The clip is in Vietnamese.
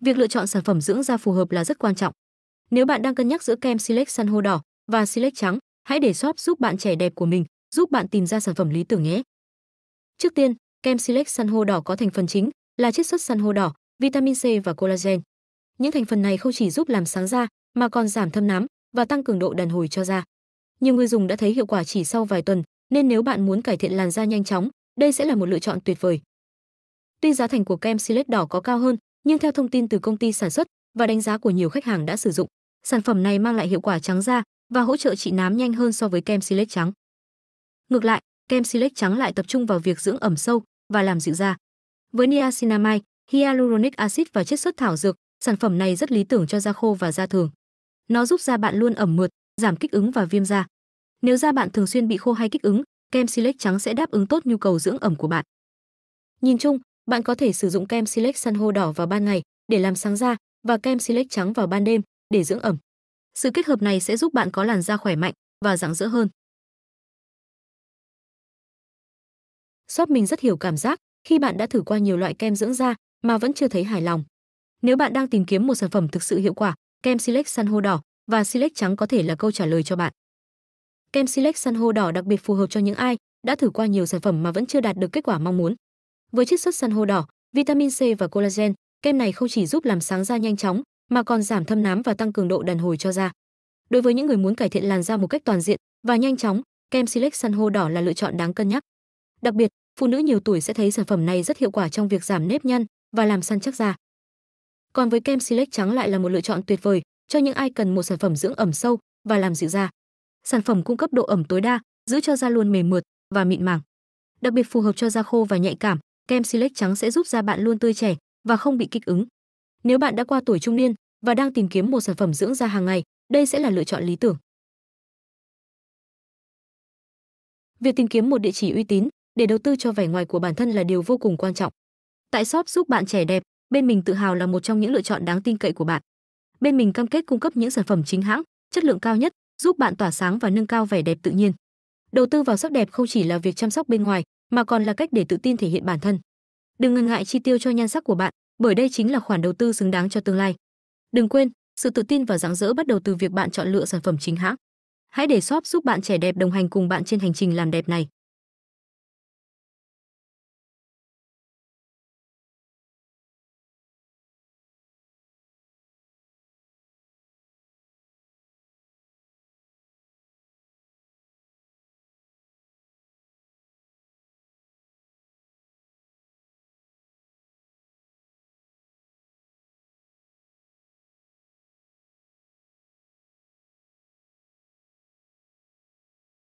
Việc lựa chọn sản phẩm dưỡng da phù hợp là rất quan trọng. Nếu bạn đang cân nhắc giữa kem Silex san hô đỏ và Silex trắng, hãy để shop giúp bạn trẻ đẹp của mình, giúp bạn tìm ra sản phẩm lý tưởng nhé. Trước tiên, kem Silex san hô đỏ có thành phần chính là chiết xuất san hô đỏ, vitamin C và collagen. Những thành phần này không chỉ giúp làm sáng da mà còn giảm thâm nám và tăng cường độ đàn hồi cho da. Nhiều người dùng đã thấy hiệu quả chỉ sau vài tuần, nên nếu bạn muốn cải thiện làn da nhanh chóng, đây sẽ là một lựa chọn tuyệt vời. Tuy giá thành của kem Silex đỏ có cao hơn, nhưng theo thông tin từ công ty sản xuất và đánh giá của nhiều khách hàng đã sử dụng, sản phẩm này mang lại hiệu quả trắng da và hỗ trợ trị nám nhanh hơn so với kem Silex trắng. Ngược lại, kem Silex trắng lại tập trung vào việc dưỡng ẩm sâu và làm dịu da. Với niacinamide, hyaluronic acid và chất xuất thảo dược, sản phẩm này rất lý tưởng cho da khô và da thường. Nó giúp da bạn luôn ẩm mượt, giảm kích ứng và viêm da. Nếu da bạn thường xuyên bị khô hay kích ứng, kem Silex trắng sẽ đáp ứng tốt nhu cầu dưỡng ẩm của bạn. Nhìn chung, bạn có thể sử dụng kem Silex san hô đỏ vào ban ngày để làm sáng da và kem Silex trắng vào ban đêm để dưỡng ẩm. Sự kết hợp này sẽ giúp bạn có làn da khỏe mạnh và rạng rỡ hơn. Shop mình rất hiểu cảm giác khi bạn đã thử qua nhiều loại kem dưỡng da mà vẫn chưa thấy hài lòng. Nếu bạn đang tìm kiếm một sản phẩm thực sự hiệu quả, kem Silex san hô đỏ và Silex trắng có thể là câu trả lời cho bạn. Kem Silex san hô đỏ đặc biệt phù hợp cho những ai đã thử qua nhiều sản phẩm mà vẫn chưa đạt được kết quả mong muốn. Với chiết xuất san hô đỏ, vitamin C và collagen, kem này không chỉ giúp làm sáng da nhanh chóng mà còn giảm thâm nám và tăng cường độ đàn hồi cho da. Đối với những người muốn cải thiện làn da một cách toàn diện và nhanh chóng, kem Silex san hô đỏ là lựa chọn đáng cân nhắc. Đặc biệt, phụ nữ nhiều tuổi sẽ thấy sản phẩm này rất hiệu quả trong việc giảm nếp nhăn và làm săn chắc da. Còn với kem Silex trắng lại là một lựa chọn tuyệt vời cho những ai cần một sản phẩm dưỡng ẩm sâu và làm dịu da. Sản phẩm cung cấp độ ẩm tối đa, giữ cho da luôn mềm mượt và mịn màng. Đặc biệt phù hợp cho da khô và nhạy cảm, kem Silex trắng sẽ giúp da bạn luôn tươi trẻ và không bị kích ứng. Nếu bạn đã qua tuổi trung niên và đang tìm kiếm một sản phẩm dưỡng da hàng ngày, đây sẽ là lựa chọn lý tưởng. Việc tìm kiếm một địa chỉ uy tín để đầu tư cho vẻ ngoài của bản thân là điều vô cùng quan trọng. Tại shop giúp bạn trẻ đẹp, bên mình tự hào là một trong những lựa chọn đáng tin cậy của bạn. Bên mình cam kết cung cấp những sản phẩm chính hãng, chất lượng cao nhất, giúp bạn tỏa sáng và nâng cao vẻ đẹp tự nhiên. Đầu tư vào sắc đẹp không chỉ là việc chăm sóc bên ngoài mà còn là cách để tự tin thể hiện bản thân. Đừng ngần ngại chi tiêu cho nhan sắc của bạn, bởi đây chính là khoản đầu tư xứng đáng cho tương lai. Đừng quên, sự tự tin và rạng rỡ bắt đầu từ việc bạn chọn lựa sản phẩm chính hãng. Hãy để shop giúp bạn trẻ đẹp đồng hành cùng bạn trên hành trình làm đẹp này.